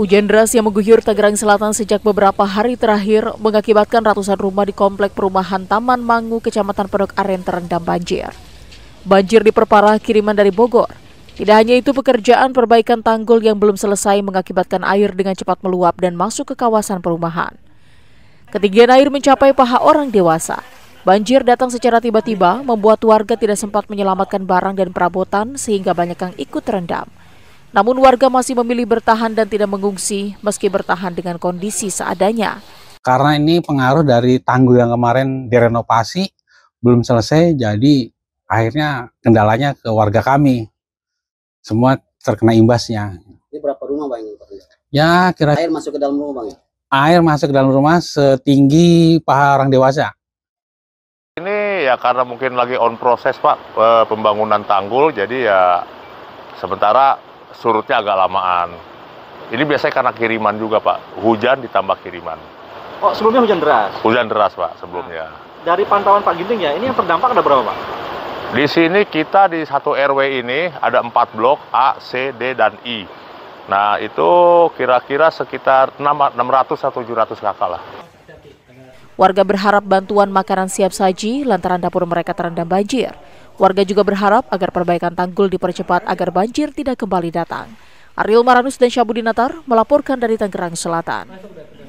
Hujan deras yang mengguyur Tangerang Selatan sejak beberapa hari terakhir mengakibatkan ratusan rumah di komplek perumahan Taman Mangu, Kecamatan Pondok Aren terendam banjir. Banjir diperparah kiriman dari Bogor. Tidak hanya itu, pekerjaan perbaikan tanggul yang belum selesai mengakibatkan air dengan cepat meluap dan masuk ke kawasan perumahan. Ketinggian air mencapai paha orang dewasa. Banjir datang secara tiba-tiba membuat warga tidak sempat menyelamatkan barang dan perabotan sehingga banyak yang ikut terendam. Namun warga masih memilih bertahan dan tidak mengungsi meski bertahan dengan kondisi seadanya. Karena ini pengaruh dari tanggul yang kemarin direnovasi belum selesai jadi akhirnya kendalanya ke warga kami. Semua terkena imbasnya. Ini berapa rumah Bang? Ya, kira air masuk ke dalam rumah Bang ya? Air masuk ke dalam rumah setinggi paha orang dewasa. Ini ya karena mungkin lagi on proses Pak eh, pembangunan tanggul jadi ya sementara surutnya agak lamaan. Ini biasanya karena kiriman juga Pak, hujan ditambah kiriman. Oh sebelumnya hujan deras? Hujan deras Pak sebelumnya. Nah, dari pantauan Pak Ginting ya, ini yang terdampak ada berapa Pak? Di sini kita di satu RW ini ada empat blok A, C, D, dan I. Nah itu kira-kira sekitar 600 atau 700 kakak lah. Warga berharap bantuan makanan siap saji lantaran dapur mereka terendam banjir. Warga juga berharap agar perbaikan tanggul dipercepat agar banjir tidak kembali datang. Ariel Maranus dan Syabudinatar melaporkan dari Tangerang Selatan.